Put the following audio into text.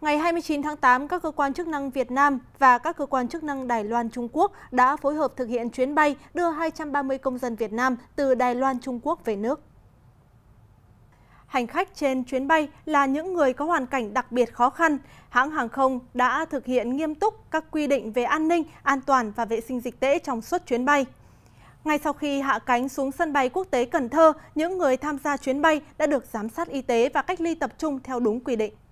Ngày 29 tháng 8, các cơ quan chức năng Việt Nam và các cơ quan chức năng Đài Loan Trung Quốc đã phối hợp thực hiện chuyến bay đưa 230 công dân Việt Nam từ Đài Loan Trung Quốc về nước. Hành khách trên chuyến bay là những người có hoàn cảnh đặc biệt khó khăn. Hãng hàng không đã thực hiện nghiêm túc các quy định về an ninh, an toàn và vệ sinh dịch tễ trong suốt chuyến bay. Ngay sau khi hạ cánh xuống sân bay quốc tế Cần Thơ, những người tham gia chuyến bay đã được giám sát y tế và cách ly tập trung theo đúng quy định.